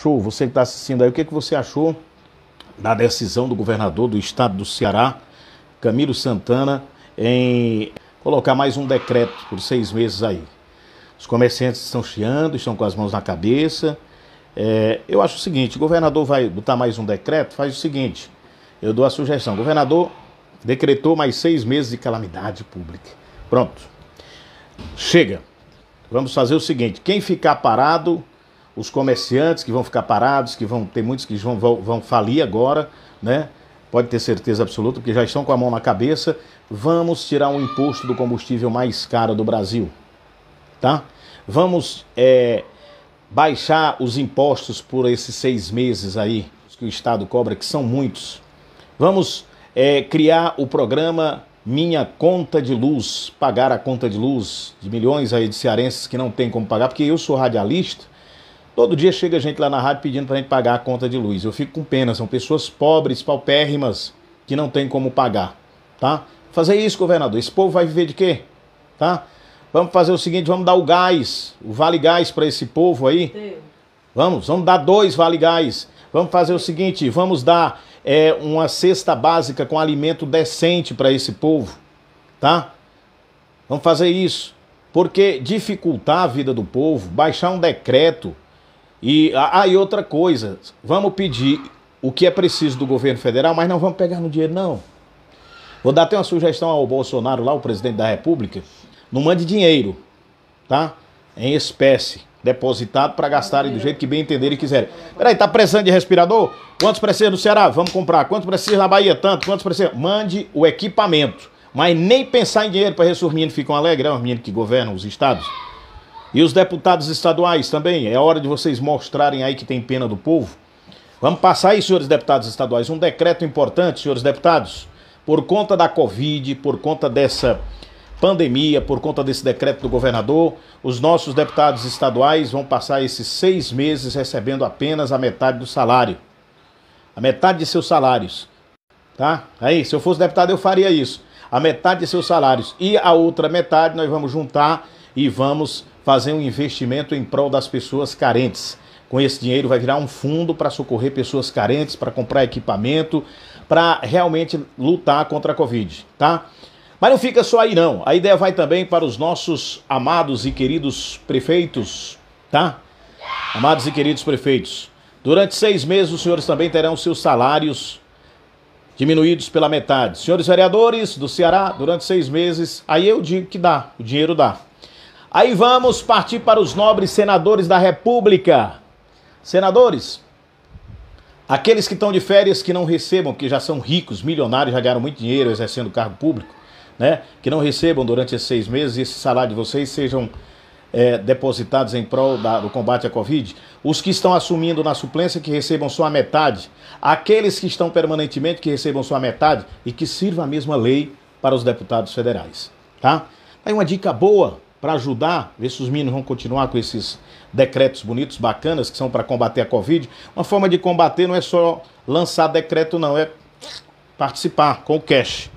Show, você que está assistindo aí, o que, é que você achou da decisão do governador do estado do Ceará, Camilo Santana, em colocar mais um decreto por seis meses aí? Os comerciantes estão chiando, estão com as mãos na cabeça. É, eu acho o seguinte: o governador vai botar mais um decreto, faz o seguinte. Eu dou a sugestão. O governador decretou mais seis meses de calamidade pública. Pronto. Chega. Vamos fazer o seguinte: quem ficar parado os comerciantes que vão ficar parados, que vão ter muitos que vão, vão, vão falir agora, né? Pode ter certeza absoluta, porque já estão com a mão na cabeça. Vamos tirar o imposto do combustível mais caro do Brasil, tá? Vamos é, baixar os impostos por esses seis meses aí que o Estado cobra, que são muitos. Vamos é, criar o programa Minha Conta de Luz, pagar a conta de luz de milhões aí de cearenses que não tem como pagar, porque eu sou radialista Todo dia chega gente lá na rádio pedindo para a gente pagar a conta de luz. Eu fico com pena, são pessoas pobres, paupérrimas, que não tem como pagar, tá? Fazer isso, governador. Esse povo vai viver de quê? Tá? Vamos fazer o seguinte, vamos dar o gás, o vale gás para esse povo aí. Vamos, vamos dar dois vale gás. Vamos fazer o seguinte, vamos dar é, uma cesta básica com alimento decente para esse povo, tá? Vamos fazer isso, porque dificultar a vida do povo, baixar um decreto e aí ah, outra coisa, vamos pedir o que é preciso do governo federal, mas não vamos pegar no dinheiro, não. Vou dar até uma sugestão ao Bolsonaro lá, o presidente da República, não mande dinheiro, tá? Em espécie, depositado para gastarem do jeito que bem entenderem e quiserem. Peraí, tá precisando de respirador? Quantos precisa no Ceará? Vamos comprar. Quantos precisa na Bahia? Tanto. Quantos precisa? Mande o equipamento. Mas nem pensar em dinheiro para ressurgir, meninos ficam alegres, é os meninos que governam os estados. E os deputados estaduais também, é hora de vocês mostrarem aí que tem pena do povo. Vamos passar aí, senhores deputados estaduais, um decreto importante, senhores deputados, por conta da Covid, por conta dessa pandemia, por conta desse decreto do governador, os nossos deputados estaduais vão passar esses seis meses recebendo apenas a metade do salário. A metade de seus salários. Tá? Aí, se eu fosse deputado, eu faria isso. A metade de seus salários. E a outra metade nós vamos juntar e vamos fazer um investimento em prol das pessoas carentes. Com esse dinheiro vai virar um fundo para socorrer pessoas carentes, para comprar equipamento, para realmente lutar contra a Covid, tá? Mas não fica só aí não. A ideia vai também para os nossos amados e queridos prefeitos, tá? Amados e queridos prefeitos, durante seis meses os senhores também terão seus salários diminuídos pela metade. Senhores vereadores do Ceará, durante seis meses, aí eu digo que dá, o dinheiro dá. Aí vamos partir para os nobres senadores da República. Senadores, aqueles que estão de férias que não recebam, que já são ricos, milionários, já ganharam muito dinheiro exercendo cargo público, né? Que não recebam durante esses seis meses e esse salário de vocês sejam é, depositados em prol da, do combate à Covid, os que estão assumindo na suplência que recebam só a metade, aqueles que estão permanentemente que recebam só a metade e que sirva a mesma lei para os deputados federais, tá? Aí uma dica boa para ajudar, ver se os meninos vão continuar com esses decretos bonitos, bacanas, que são para combater a Covid. Uma forma de combater não é só lançar decreto, não, é participar com o cash.